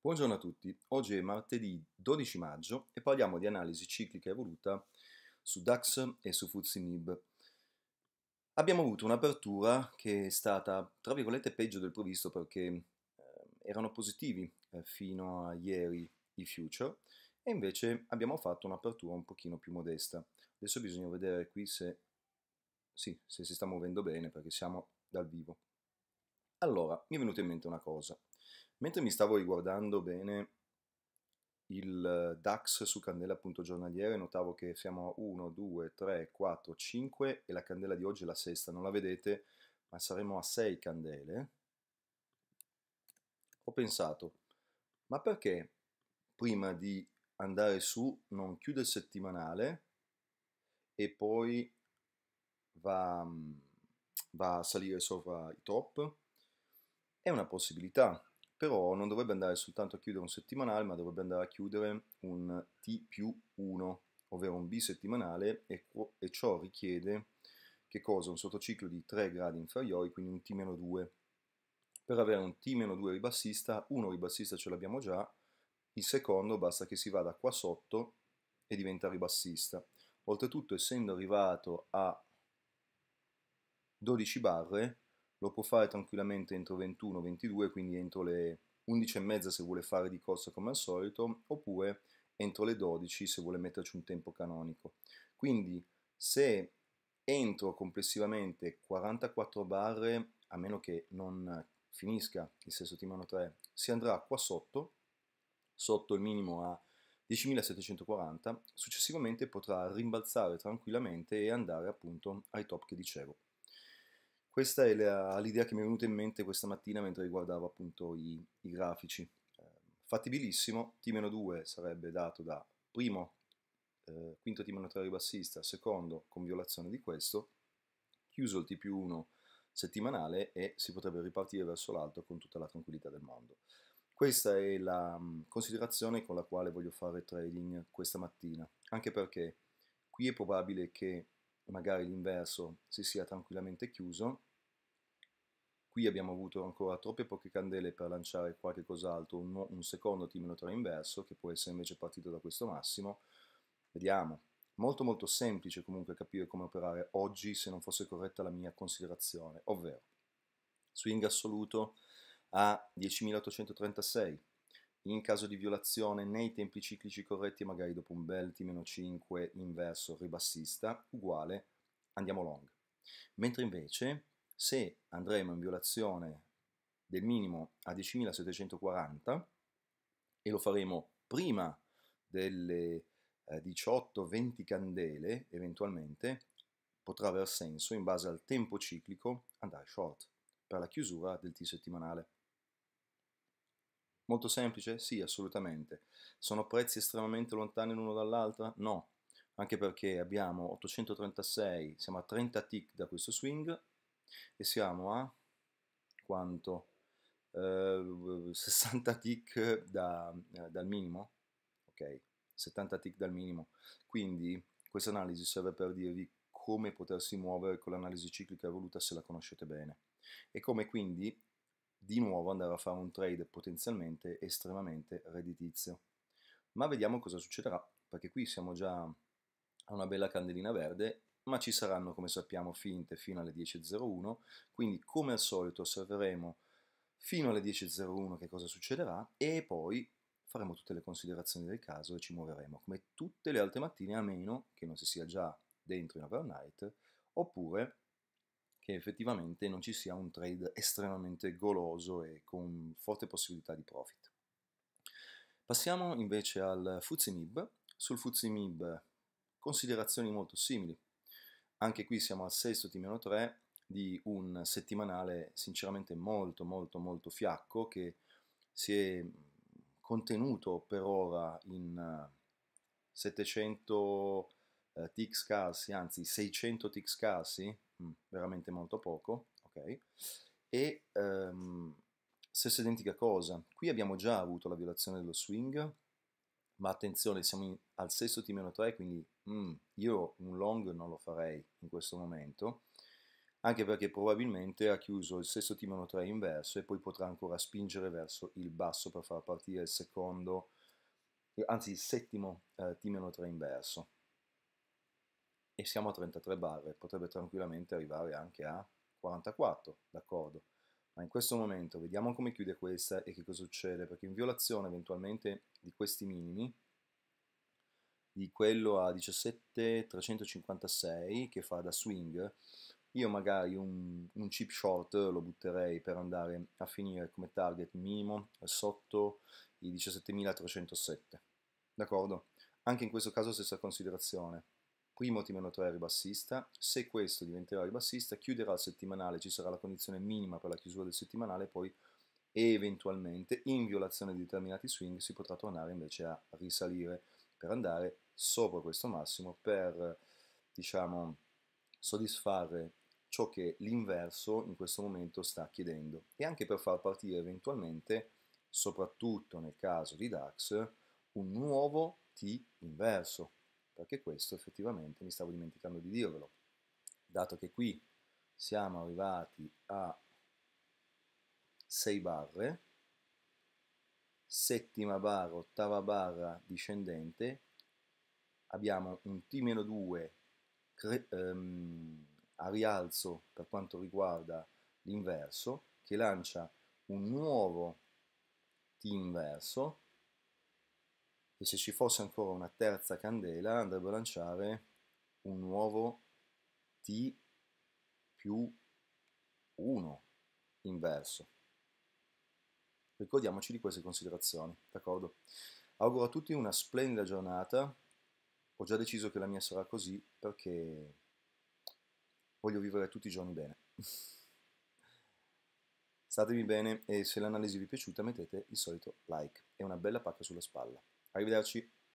Buongiorno a tutti, oggi è martedì 12 maggio e parliamo di analisi ciclica evoluta su DAX e su FTSE Abbiamo avuto un'apertura che è stata, tra virgolette, peggio del previsto perché eh, erano positivi eh, fino a ieri i future e invece abbiamo fatto un'apertura un pochino più modesta. Adesso bisogna vedere qui se, sì, se si sta muovendo bene perché siamo dal vivo. Allora, mi è venuta in mente una cosa. Mentre mi stavo riguardando bene il eh, DAX su candela.giornaliere notavo che siamo a 1, 2, 3, 4, 5 e la candela di oggi è la sesta, non la vedete, ma saremo a 6 candele. Ho pensato, ma perché prima di andare su non chiude il settimanale e poi va, mm, va a salire sopra i top? È una possibilità, però non dovrebbe andare soltanto a chiudere un settimanale, ma dovrebbe andare a chiudere un T più 1, ovvero un bisettimanale, e, e ciò richiede che cosa? Un sottociclo di 3 gradi inferiori, quindi un T-2. meno Per avere un T-2 meno ribassista, uno ribassista ce l'abbiamo già, il secondo basta che si vada qua sotto e diventa ribassista. Oltretutto, essendo arrivato a 12 barre, lo può fare tranquillamente entro 21-22, quindi entro le 11.30 se vuole fare di corsa come al solito, oppure entro le 12 se vuole metterci un tempo canonico. Quindi se entro complessivamente 44 barre, a meno che non finisca il sesto timano 3, si andrà qua sotto, sotto il minimo a 10.740, successivamente potrà rimbalzare tranquillamente e andare appunto ai top che dicevo. Questa è l'idea che mi è venuta in mente questa mattina mentre riguardavo appunto i, i grafici. Eh, fattibilissimo, T-2 sarebbe dato da primo, eh, quinto T-3 ribassista, secondo con violazione di questo, chiuso il T più 1 settimanale e si potrebbe ripartire verso l'alto con tutta la tranquillità del mondo. Questa è la mm, considerazione con la quale voglio fare trading questa mattina, anche perché qui è probabile che e magari l'inverso si sia tranquillamente chiuso. Qui abbiamo avuto ancora troppe poche candele per lanciare qualche cos'altro, un, un secondo timino 3 inverso che può essere invece partito da questo massimo. Vediamo. Molto molto semplice comunque capire come operare oggi se non fosse corretta la mia considerazione, ovvero swing assoluto a 10.836, in caso di violazione nei tempi ciclici corretti, magari dopo un bel T-5 inverso ribassista, uguale andiamo long. Mentre invece se andremo in violazione del minimo a 10.740 e lo faremo prima delle 18-20 eh, candele eventualmente, potrà aver senso in base al tempo ciclico andare short per la chiusura del T settimanale. Molto semplice? Sì, assolutamente. Sono prezzi estremamente lontani l'uno dall'altra? No, anche perché abbiamo 836, siamo a 30 tick da questo swing e siamo a quanto? Eh, 60 tick da, eh, dal minimo? Ok, 70 tick dal minimo. Quindi questa analisi serve per dirvi come potersi muovere con l'analisi ciclica evoluta se la conoscete bene e come quindi di nuovo andare a fare un trade potenzialmente estremamente redditizio. Ma vediamo cosa succederà, perché qui siamo già a una bella candelina verde, ma ci saranno, come sappiamo, finte fino alle 10.01, quindi come al solito osserveremo fino alle 10.01 che cosa succederà e poi faremo tutte le considerazioni del caso e ci muoveremo, come tutte le altre mattine, a meno che non si sia già dentro in overnight, oppure che effettivamente non ci sia un trade estremamente goloso e con forte possibilità di profit. Passiamo invece al FUZIMIB. Sul FUZIMIB considerazioni molto simili. Anche qui siamo al sesto T-3 di un settimanale sinceramente molto molto molto fiacco che si è contenuto per ora in 700 eh, eh, tick scarsi, anzi 600 tick scarsi, mh, veramente molto poco, ok? E ehm, stessa identica cosa, qui abbiamo già avuto la violazione dello swing, ma attenzione, siamo in, al sesto T-3, quindi mm, io un long non lo farei in questo momento, anche perché probabilmente ha chiuso il sesto t 3 inverso e poi potrà ancora spingere verso il basso per far partire il secondo, anzi il settimo eh, timone 3 inverso e siamo a 33 barre, potrebbe tranquillamente arrivare anche a 44, d'accordo? Ma in questo momento vediamo come chiude questa e che cosa succede, perché in violazione eventualmente di questi minimi, di quello a 17,356 che fa da swing, io magari un, un chip short lo butterei per andare a finire come target minimo sotto i 17.307, d'accordo? Anche in questo caso stessa considerazione, primo timonatore ribassista, se questo diventerà ribassista chiuderà il settimanale, ci sarà la condizione minima per la chiusura del settimanale, poi eventualmente in violazione di determinati swing si potrà tornare invece a risalire per andare sopra questo massimo per diciamo soddisfare ciò che l'inverso in questo momento sta chiedendo e anche per far partire eventualmente soprattutto nel caso di DAX un nuovo T inverso perché questo effettivamente mi stavo dimenticando di dirvelo, dato che qui siamo arrivati a 6 barre, settima barra, ottava barra discendente, abbiamo un T-2 ehm, a rialzo per quanto riguarda l'inverso, che lancia un nuovo T inverso, e se ci fosse ancora una terza candela andrebbe a lanciare un nuovo T più 1 inverso. Ricordiamoci di queste considerazioni, d'accordo? Auguro a tutti una splendida giornata, ho già deciso che la mia sarà così perché voglio vivere tutti i giorni bene. Statevi bene e se l'analisi vi è piaciuta mettete il solito like e una bella pacca sulla spalla. Are you without you?